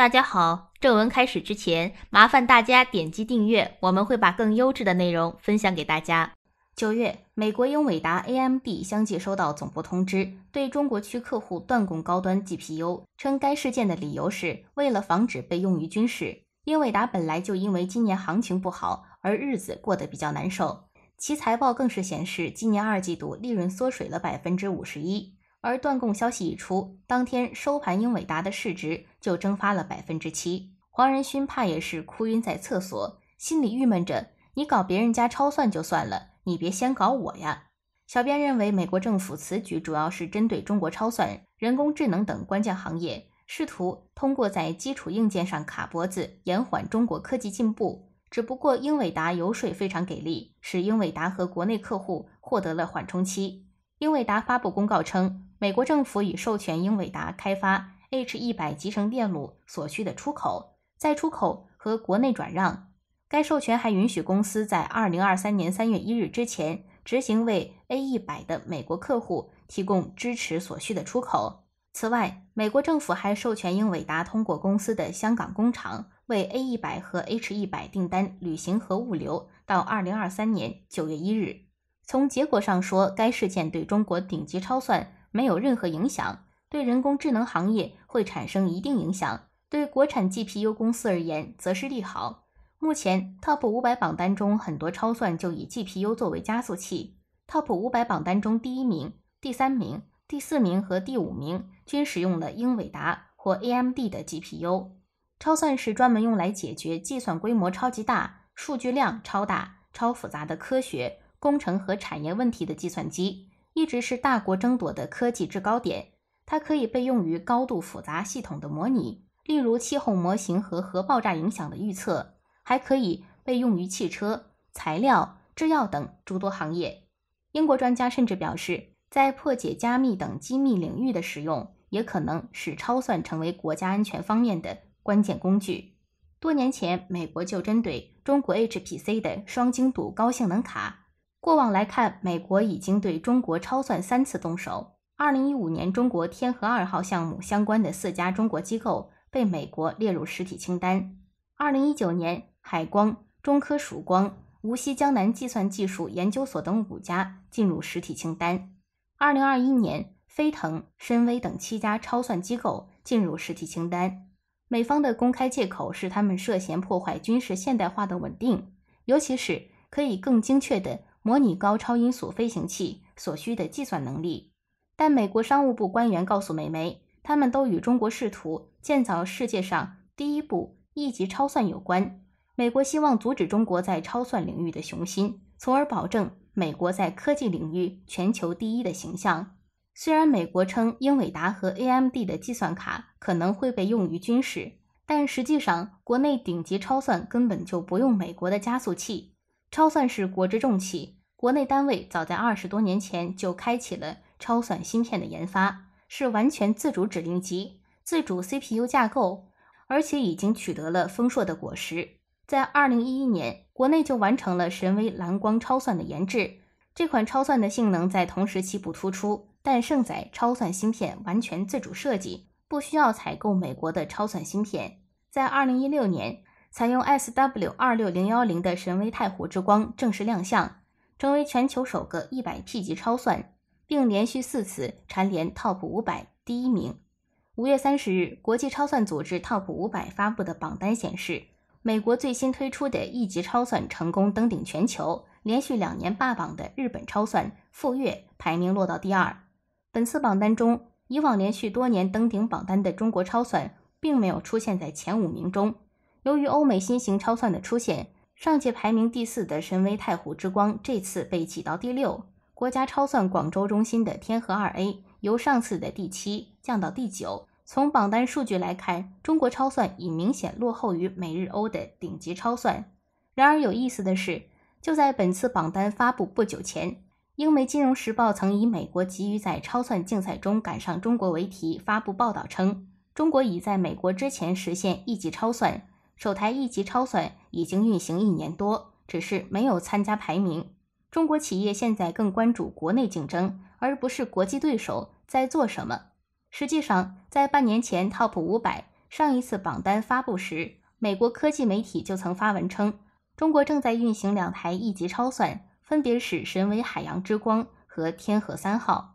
大家好，正文开始之前，麻烦大家点击订阅，我们会把更优质的内容分享给大家。九月，美国英伟达 （AMD） 相继收到总部通知，对中国区客户断供高端 GPU，称该事件的理由是为了防止被用于军事。英伟达本来就因为今年行情不好而日子过得比较难受，其财报更是显示，今年二季度利润缩水了百分之五十一。而断供消息一出，当天收盘，英伟达的市值就蒸发了百分之七。黄仁勋怕也是哭晕在厕所，心里郁闷着：你搞别人家超算就算了，你别先搞我呀！小编认为，美国政府此举主要是针对中国超算、人工智能等关键行业，试图通过在基础硬件上卡脖子，延缓中国科技进步。只不过，英伟达游说非常给力，使英伟达和国内客户获得了缓冲期。英伟达发布公告称，美国政府已授权英伟达开发 H100 集成电路所需的出口、再出口和国内转让。该授权还允许公司在2023年3月1日之前执行为 A100 的美国客户提供支持所需的出口。此外，美国政府还授权英伟达通过公司的香港工厂为 A100 和 H100 订单履行和物流，到2023年9月1日。从结果上说，该事件对中国顶级超算没有任何影响，对人工智能行业会产生一定影响，对国产 GPU 公司而言则是利好。目前 TOP 五百榜单中很多超算就以 GPU 作为加速器。TOP 五百榜单中第一名、第三名、第四名和第五名均使用了英伟达或 AMD 的 GPU。超算是专门用来解决计算规模超级大、数据量超大、超复杂的科学。工程和产业问题的计算机一直是大国争夺的科技制高点。它可以被用于高度复杂系统的模拟，例如气候模型和核爆炸影响的预测，还可以被用于汽车、材料、制药等诸多行业。英国专家甚至表示，在破解加密等机密领域的使用，也可能使超算成为国家安全方面的关键工具。多年前，美国就针对中国 HPC 的双精度高性能卡。过往来看，美国已经对中国超算三次动手。二零一五年，中国天河二号项目相关的四家中国机构被美国列入实体清单。二零一九年，海光、中科曙光、无锡江南计算技术研究所等五家进入实体清单。二零二一年，飞腾、深威等七家超算机构进入实体清单。美方的公开借口是他们涉嫌破坏军事现代化的稳定，尤其是可以更精确的。模拟高超音速飞行器所需的计算能力，但美国商务部官员告诉美媒，他们都与中国试图建造世界上第一部一级超算有关。美国希望阻止中国在超算领域的雄心，从而保证美国在科技领域全球第一的形象。虽然美国称英伟达和 AMD 的计算卡可能会被用于军事，但实际上国内顶级超算根本就不用美国的加速器。超算是国之重器，国内单位早在二十多年前就开启了超算芯片的研发，是完全自主指令集、自主 CPU 架构，而且已经取得了丰硕的果实。在二零一一年，国内就完成了神威蓝光超算的研制，这款超算的性能在同时期不突出，但胜在超算芯片完全自主设计，不需要采购美国的超算芯片。在二零一六年。采用 SW 二六零幺零的神威太湖之光正式亮相，成为全球首个一百 T 级超算，并连续四次蝉联 TOP 五百第一名。五月三十日，国际超算组织 TOP 五百发布的榜单显示，美国最新推出的一级超算成功登顶全球，连续两年霸榜的日本超算富岳排名落到第二。本次榜单中，以往连续多年登顶榜单的中国超算并没有出现在前五名中。由于欧美新型超算的出现，上届排名第四的神威太湖之光这次被挤到第六。国家超算广州中心的天河二 A 由上次的第七降到第九。从榜单数据来看，中国超算已明显落后于美日欧的顶级超算。然而有意思的是，就在本次榜单发布不久前，英美金融时报曾以“美国急于在超算竞赛中赶上中国”为题发布报道，称中国已在美国之前实现一级超算。首台一级超算已经运行一年多，只是没有参加排名。中国企业现在更关注国内竞争，而不是国际对手在做什么。实际上，在半年前 TOP 五百上一次榜单发布时，美国科技媒体就曾发文称，中国正在运行两台一级超算，分别是神威海洋之光和天河三号。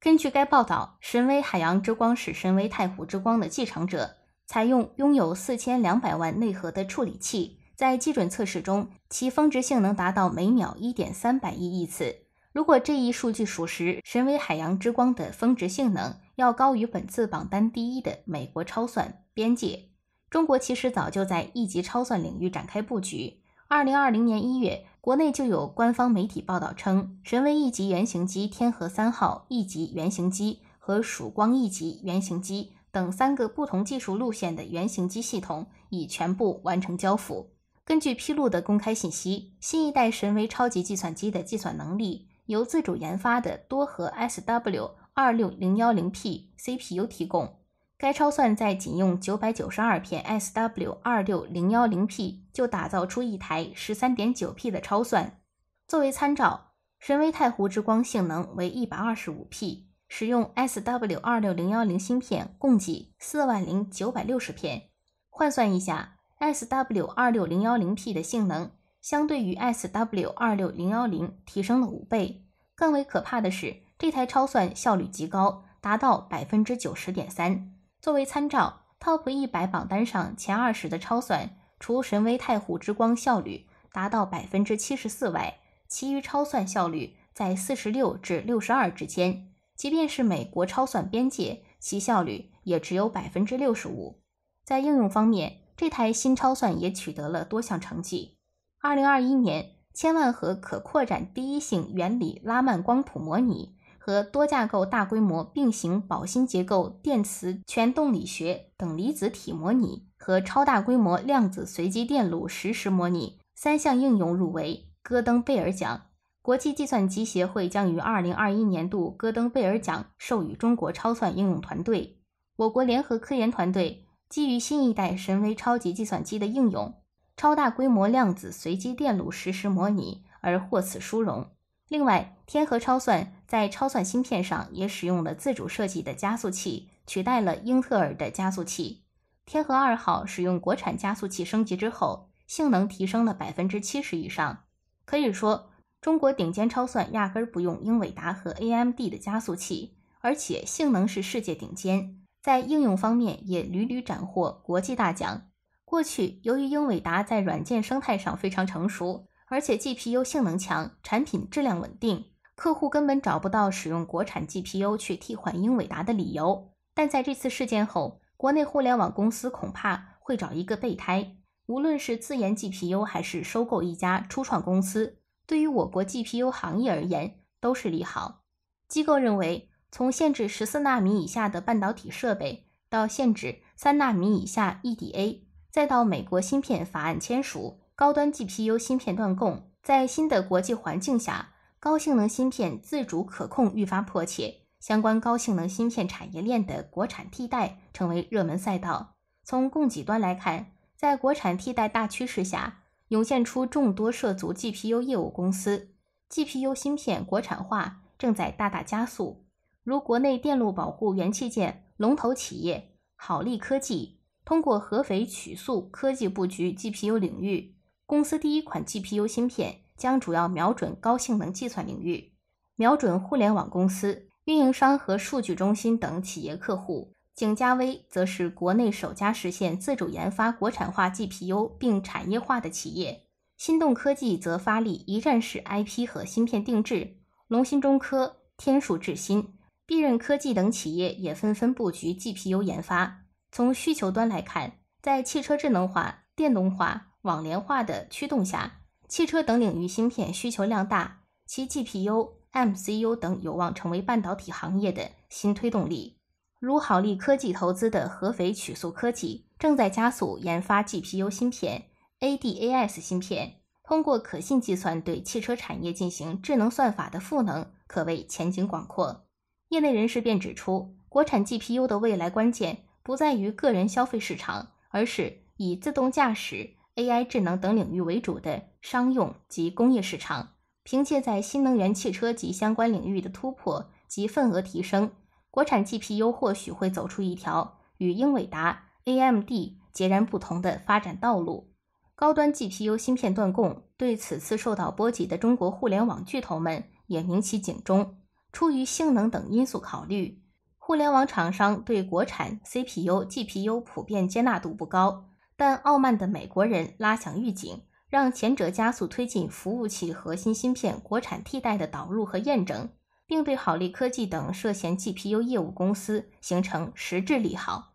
根据该报道，神威海洋之光是神威太湖之光的继承者。采用拥有四千两百万内核的处理器，在基准测试中，其峰值性能达到每秒一点三百亿亿次。如果这一数据属实，神威海洋之光的峰值性能要高于本次榜单第一的美国超算“边界”。中国其实早就在一级超算领域展开布局。二零二零年一月，国内就有官方媒体报道称，神威一级原型机“天河三号一级原型机和“曙光一级原型机。等三个不同技术路线的原型机系统已全部完成交付。根据披露的公开信息，新一代神威超级计算机的计算能力由自主研发的多核 SW26010P CPU 提供。该超算在仅用992片 SW26010P 就打造出一台 13.9P 的超算。作为参照，神威太湖之光性能为 125P。使用 S W 二六零幺零芯片，共计四万零九百六十片。换算一下，S W 二六零幺零 P 的性能相对于 S W 二六零幺零提升了五倍。更为可怕的是，这台超算效率极高，达到百分之九十点三。作为参照，Top 一百榜单上前二十的超算，除神威太湖之光效率达到百分之七十四外，其余超算效率在四十六至六十二之间。即便是美国超算边界，其效率也只有百分之六十五。在应用方面，这台新超算也取得了多项成绩。二零二一年，千万核可扩展第一性原理拉曼光谱模拟和多架构大规模并行保新结构电磁全动力学等离子体模拟和超大规模量子随机电路实时模拟三项应用入围戈登贝尔奖。国际计算机协会将于二零二一年度戈登贝尔奖授予中国超算应用团队。我国联合科研团队基于新一代神威超级计算机的应用，超大规模量子随机电路实时模拟而获此殊荣。另外，天河超算在超算芯片上也使用了自主设计的加速器，取代了英特尔的加速器。天河二号使用国产加速器升级之后，性能提升了百分之七十以上，可以说。中国顶尖超算压根儿不用英伟达和 AMD 的加速器，而且性能是世界顶尖，在应用方面也屡屡斩获国际大奖。过去，由于英伟达在软件生态上非常成熟，而且 GPU 性能强，产品质量稳定，客户根本找不到使用国产 GPU 去替换英伟达的理由。但在这次事件后，国内互联网公司恐怕会找一个备胎，无论是自研 GPU，还是收购一家初创公司。对于我国 GPU 行业而言，都是利好。机构认为，从限制十四纳米以下的半导体设备，到限制三纳米以下 EDA，再到美国芯片法案签署，高端 GPU 芯片断供，在新的国际环境下，高性能芯片自主可控愈发迫切，相关高性能芯片产业链的国产替代成为热门赛道。从供给端来看，在国产替代大趋势下，涌现出众多涉足 GPU 业务公司，GPU 芯片国产化正在大大加速。如国内电路保护元器件龙头企业好利科技，通过合肥曲速科技布局 GPU 领域，公司第一款 GPU 芯片将主要瞄准高性能计算领域，瞄准互联网公司、运营商和数据中心等企业客户。景嘉微则是国内首家实现自主研发国产化 GPU 并产业化的企业。心动科技则发力一站式 IP 和芯片定制。龙芯中科、天数智芯、必任科技等企业也纷纷布局 GPU 研发。从需求端来看，在汽车智能化、电动化、网联化的驱动下，汽车等领域芯片需求量大，其 GPU、MCU 等有望成为半导体行业的新推动力。如好利科技投资的合肥曲速科技正在加速研发 GPU 芯片、ADAS 芯片，通过可信计算对汽车产业进行智能算法的赋能，可谓前景广阔。业内人士便指出，国产 GPU 的未来关键不在于个人消费市场，而是以自动驾驶、AI 智能等领域为主的商用及工业市场。凭借在新能源汽车及相关领域的突破及份额提升。国产 GPU 或许会走出一条与英伟达、AMD 截然不同的发展道路。高端 GPU 芯片断供，对此次受到波及的中国互联网巨头们也鸣起警钟。出于性能等因素考虑，互联网厂商对国产 CPU、GPU 普遍接纳度不高。但傲慢的美国人拉响预警，让前者加速推进服务器核心芯片国产替代的导入和验证。并对好利科技等涉嫌 GPU 业务公司形成实质利好。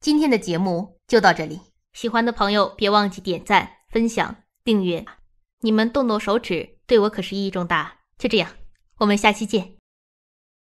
今天的节目就到这里，喜欢的朋友别忘记点赞、分享、订阅，你们动动手指对我可是意义重大。就这样，我们下期见。